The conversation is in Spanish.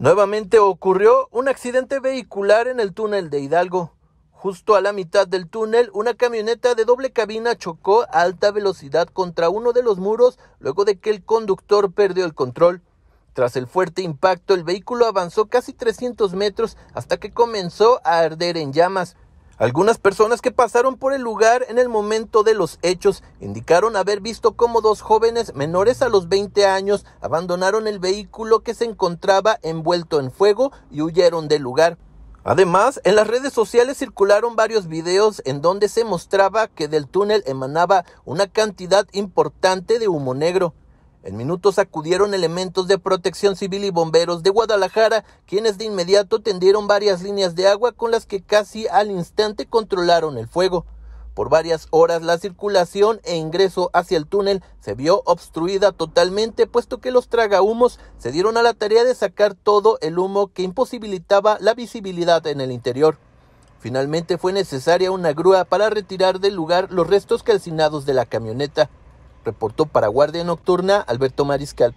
Nuevamente ocurrió un accidente vehicular en el túnel de Hidalgo. Justo a la mitad del túnel, una camioneta de doble cabina chocó a alta velocidad contra uno de los muros luego de que el conductor perdió el control. Tras el fuerte impacto, el vehículo avanzó casi 300 metros hasta que comenzó a arder en llamas. Algunas personas que pasaron por el lugar en el momento de los hechos indicaron haber visto cómo dos jóvenes menores a los 20 años abandonaron el vehículo que se encontraba envuelto en fuego y huyeron del lugar. Además, en las redes sociales circularon varios videos en donde se mostraba que del túnel emanaba una cantidad importante de humo negro. En minutos acudieron elementos de protección civil y bomberos de Guadalajara, quienes de inmediato tendieron varias líneas de agua con las que casi al instante controlaron el fuego. Por varias horas la circulación e ingreso hacia el túnel se vio obstruida totalmente puesto que los tragahumos se dieron a la tarea de sacar todo el humo que imposibilitaba la visibilidad en el interior. Finalmente fue necesaria una grúa para retirar del lugar los restos calcinados de la camioneta reportó para Guardia Nocturna Alberto Mariscal.